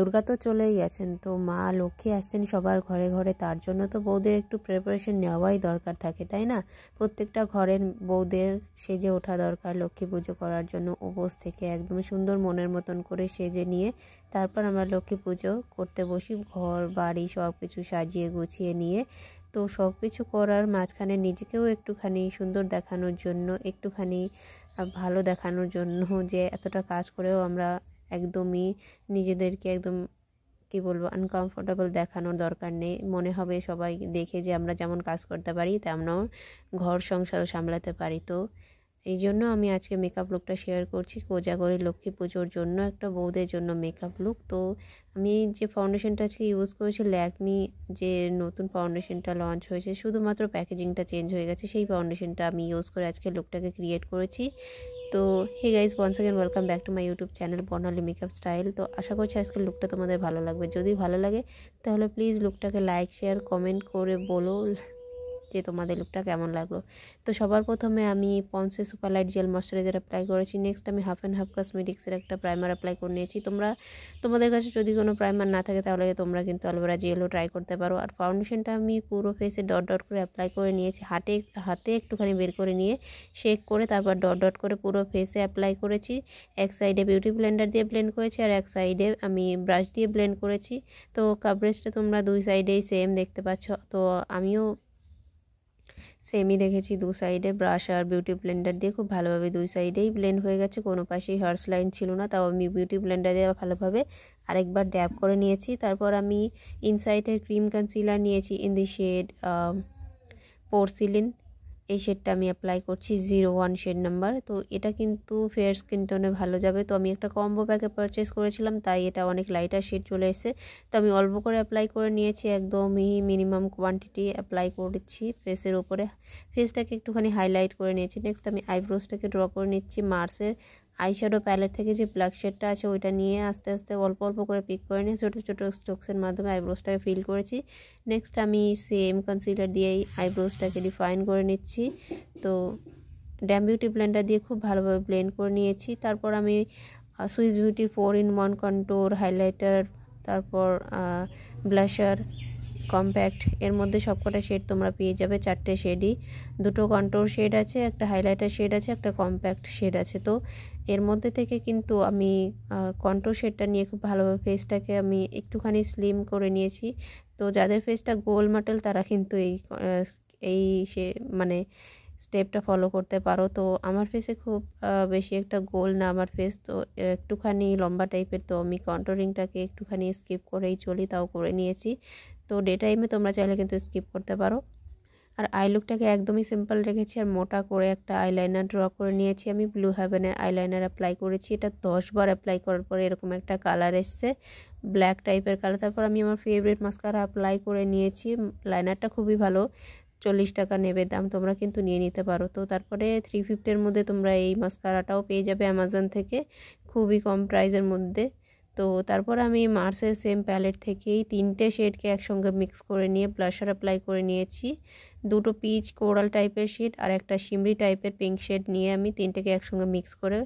দুর্গা তো চলেই গেছেন তো মা লক্ষ্মী আসছেন সবার ঘরে ঘরে তার জন্য তো বৌদের একটু প্রিপারেশন নেওয়াই দরকার থাকে তাই না প্রত্যেকটা ঘরের বৌদের সেজে ওঠা দরকার লক্ষ্মী পুজো করার জন্য উপোস থেকে একদম সুন্দর মনের মতন করে সেজে নিয়ে তারপর আমরা লক্ষ্মী পুজো করতে বসি ঘর বাড়ি সব কিছু সাজিয়ে গুছিয়ে নিয়ে তো সব কিছু করার মাঝখানে নিজেকেও একটুখানি সুন্দর দেখানোর জন্য একটুখানি ভালো দেখানোর জন্য যে এতটা কাজ করেও আমরা একদমই নিজেদেরকে একদম কি বলবো আনকমফোর্টেবল দেখানোর দরকার নেই মনে হবে সবাই দেখে যে আমরা যেমন কাজ করতে পারি তেমন ঘর সংসারও সামলাতে পারি তো এই জন্য আমি আজকে মেকআপ লুকটা শেয়ার করছি কোজাগরে লক্ষ্মী পুজোর জন্য একটা বৌদের জন্য মেকআপ লুক তো আমি যে ফাউন্ডেশনটা আজকে ইউজ করেছি ল্যাকমি যে নতুন ফাউন্ডেশনটা লঞ্চ হয়েছে শুধুমাত্র প্যাকেজিংটা চেঞ্জ হয়ে গেছে সেই ফাউন্ডেশনটা আমি ইউজ করে আজকে লুকটাকে ক্রিয়েট করেছি তো hey guys one second welcome back to my YouTube channel Barnali makeup style তো আশা করছি আজকের লুকটা তোমাদের ভালো লাগবে যদি ভালো লাগে তাহলে প্লিজ লুকটাকে লাইক শেয়ার কমেন্ট করে বলো যে তোমাদের লুকটা কেমন লাগলো তো সবার প্রথমে আমি পন্সে super light gel moisturiser apply করেছি নেক্সট আমি হাফ অ্যান্ড হাফ কসমেটিক্সের একটা প্রাইমার অ্যাপ্লাই করে নিয়েছি তোমরা তোমাদের কাছে যদি কোনো প্রাইমার না থাকে তাহলে তোমরা কিন্তু অ্যালোভেরা জেলও ট্রাই করতে পারো আর ফাউন্ডেশনটা আমি পুরো ফেসে ডট ডট করে অ্যাপ্লাই করে নিয়েছি হাতে হাতে একটুখানি বের করে নিয়ে শেক করে তারপর ডট ডট করে পুরো ফেসে অ্যাপ্লাই করেছি এক সাইডে বিউটি ব্লেন্ডার দিয়ে ব্লেন্ড করেছি আর এক সাইডে আমি ব্রাশ দিয়ে ব্লেন্ড করেছি তো কাভারেজটা তোমরা দুই সাইডেই সেম দেখতে পাচ্ছ তো আমিও সেমি দেখেছি দু সাইডে ব্রাশ আর বিউটি ব্লেন্ডার দিয়ে খুব ভালোভাবে দুই সাইডেই ব্লেন্ড হয়ে গেছে কোনো পাশেই হার্স লাইন ছিল না তাও আমি বিউটি ব্লেন্ডার দিয়ে ভালোভাবে আরেকবার ড্যাপ করে নিয়েছি তারপর আমি ইনসাইটের ক্রিম কনসিলার নিয়েছি ইন দি শেড পোর্সিলিন এই শেডটা আমি অ্যাপ্লাই করছি জিরো ওয়ান শেড নাম্বার তো এটা কিন্তু ফেয়ার স্কিন টোনে ভালো যাবে তো আমি একটা কম্বো প্যাকে পারচেস করেছিলাম তাই এটা অনেক লাইটার শেড চলে এসে তো আমি অল্প করে অ্যাপ্লাই করে নিয়েছি একদমই মিনিমাম কোয়ান্টিটি অ্যাপ্লাই করেছি ফেসের উপরে ফেসটাকে একটুখানি হাইলাইট করে নিয়েছি নেক্সট আমি আইব্রোসটাকে ড্র করে নিচ্ছি মার্সের আইশ্যাডো প্যালেট থেকে যে ব্ল্যাক শেডটা আছে ওইটা নিয়ে আস্তে আস্তে অল্প অল্প করে পিক করে নিয়ে ছোটো ছোটো স্ট্রোকসের মাধ্যমে আইব্রোসটাকে ফিল করেছি নেক্সট আমি সেম কনসিলার দিয়েই আইব্রোসটাকে ডিফাইন করে নিচ্ছি তো ড্যাম বিউটি ব্লেন্ডার দিয়ে খুব ভালোভাবে ব্লেন্ড করে নিয়েছি তারপর আমি সুইস বিউটির four in one contour highlighter তারপর ব্লাশার কম্প্যাক্ট এর মধ্যে সবকটা শেড তোমরা পেয়ে যাবে চারটে শেডই দুটো কন্ট্রোল শেড আছে একটা হাইলাইটার শেড আছে একটা কম্প্যাক্ট শেড আছে তো এর মধ্যে থেকে কিন্তু আমি কন্ট্রোল শেডটা নিয়ে খুব ভালোভাবে ফেসটাকে আমি একটুখানি স্লিম করে নিয়েছি তো যাদের ফেসটা গোল মাটেল তারা কিন্তু এই এই সে মানে স্টেপটা ফলো করতে পারো তো আমার ফেসে খুব বেশি একটা গোল না আমার ফেস তো একটুখানি লম্বা টাইপের তো আমি কন্ট্রোলিংটাকে একটুখানি স্কিপ করেই চলি তাও করে নিয়েছি তো ডে টাইমে তোমরা চাইলে কিন্তু স্কিপ করতে পারো আর আই লুকটাকে একদমই সিম্পল রেখেছি আর মোটা করে একটা আইলাইনার ড্র করে নিয়েছি আমি ব্লু হ্যাভেনের আইলাইনার অ্যাপ্লাই করেছি এটা দশবার অ্যাপ্লাই করার পরে এরকম একটা কালার এসছে ব্ল্যাক টাইপের কালার তারপর আমি আমার ফেভারিট মাস্কার অ্যাপ্লাই করে নিয়েছি লাইনারটা খুবই ভালো চল্লিশ টাকা নেবে দাম তোমরা কিন্তু নিয়ে নিতে পারো তো তারপরে থ্রি ফিফটির মধ্যে তোমরা এই মাস্কারাটাও পেয়ে যাবে অ্যামাজন থেকে খুবই কম প্রাইসের মধ্যে তো তারপর আমি মার্সের সেম প্যালেট থেকেই তিনটে শেডকে একসঙ্গে মিক্স করে নিয়ে ব্লাশার অ্যাপ্লাই করে নিয়েছি দুটো পিচ কোরাল টাইপের শেড আর একটা শিমড়ি টাইপের পিঙ্ক শেড নিয়ে আমি তিনটেকে একসঙ্গে মিক্স করে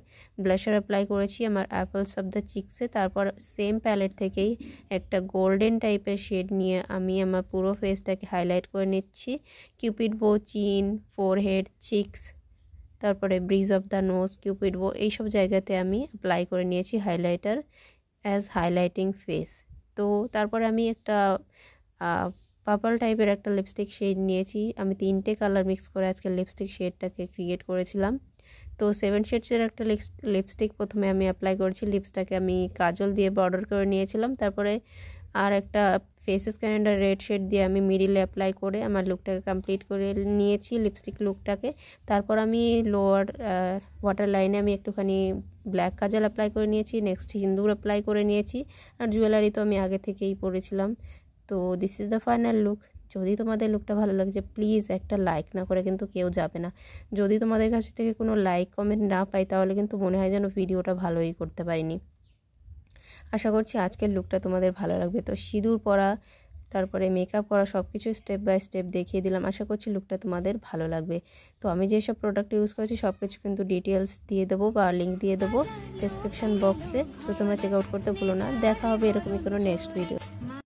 ব্লাশার অ্যাপ্লাই করেছি আমার অ্যাপলস অফ দ্য চিক্সে তারপর সেম প্যালেট থেকেই একটা গোল্ডেন টাইপের শেড নিয়ে আমি আমার পুরো ফেসটাকে হাইলাইট করে নিচ্ছি cupid bow chin forehead cheeks তারপরে bridge of the nose cupid bow এইসব জায়গাতে আমি অ্যাপ্লাই করে নিয়েছি হাইলাইটার অ্যাজ হাইলাইটিং ফেস তো তারপরে আমি একটা পার্পল টাইপের একটা লিপস্টিক শেড নিয়েছি আমি তিনটে কালার মিক্স করে আজকে লিপস্টিক শেডটাকে ক্রিয়েট করেছিলাম তো সেভেন শেডসের একটা লিপস্টিক প্রথমে আমি অ্যাপ্লাই করেছি লিপসটাকে আমি কাজল দিয়ে বর্ডার করে নিয়েছিলাম তারপরে আর একটা ফেস স্ক্যানার রেড শেড দিয়ে আমি মিডিলে অ্যাপ্লাই করে আমার লুকটাকে কমপ্লিট করে নিয়েছি লিপস্টিক লুকটাকে তারপর আমি লোয়ার ওয়াটার লাইনে আমি একটুখানি ব্ল্যাক কাজল অ্যাপ্লাই করে নিয়েছি নেক্সট সিন্দুর অ্যাপ্লাই করে নিয়েছি আর জুয়েলারি তো আমি আগে থেকেই পরেছিলাম তো this is the final look যদি তোমাদের লুকটা ভালো লাগছে প্লিজ একটা লাইক না করে কিন্তু কেউ যাবে না যদি তোমাদের কাছ থেকে কোনো লাইক কমেন্ট না পাই তাহলে কিন্তু মনে হয় যেন ভিডিওটা ভালোই করতে পারিনি আশা করছি আজকের লুকটা তোমাদের ভালো লাগবে তো সিঁদুর পরা তারপরে মেকআপ করা সব কিছু স্টেপ বাই স্টেপ দেখিয়ে দিলাম আশা করছি লুকটা তোমাদের ভালো লাগবে তো আমি যেসব প্রোডাক্ট ইউজ করেছি সব কিছু কিন্তু ডিটেলস দিয়ে দেবো বা লিঙ্ক দিয়ে দেবো ডিসক্রিপশান বক্সে তো তোমরা চেক আউট করতে ভুলো না দেখা হবে এরকমই কোনো নেক্সট ভিডিও